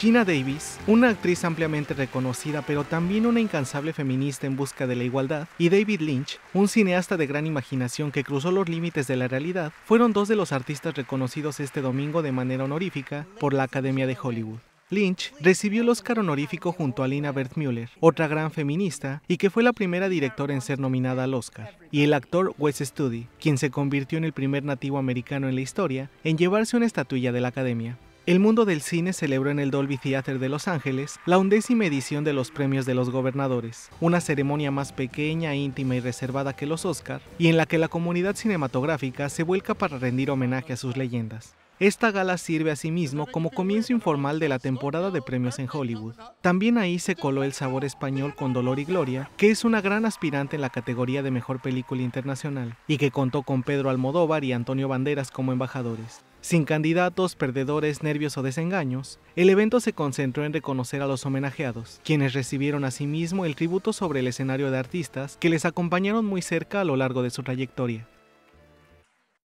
Gina Davis, una actriz ampliamente reconocida pero también una incansable feminista en busca de la igualdad, y David Lynch, un cineasta de gran imaginación que cruzó los límites de la realidad, fueron dos de los artistas reconocidos este domingo de manera honorífica por la Academia de Hollywood. Lynch recibió el Oscar honorífico junto a Lina Mueller, otra gran feminista y que fue la primera directora en ser nominada al Oscar, y el actor Wes Studi, quien se convirtió en el primer nativo americano en la historia en llevarse una estatuilla de la Academia. El mundo del cine celebró en el Dolby Theater de Los Ángeles la undécima edición de los Premios de los Gobernadores, una ceremonia más pequeña, íntima y reservada que los Oscar, y en la que la comunidad cinematográfica se vuelca para rendir homenaje a sus leyendas. Esta gala sirve a sí mismo como comienzo informal de la temporada de premios en Hollywood. También ahí se coló el sabor español con Dolor y Gloria, que es una gran aspirante en la categoría de mejor película internacional, y que contó con Pedro Almodóvar y Antonio Banderas como embajadores. Sin candidatos, perdedores, nervios o desengaños, el evento se concentró en reconocer a los homenajeados, quienes recibieron asimismo el tributo sobre el escenario de artistas que les acompañaron muy cerca a lo largo de su trayectoria.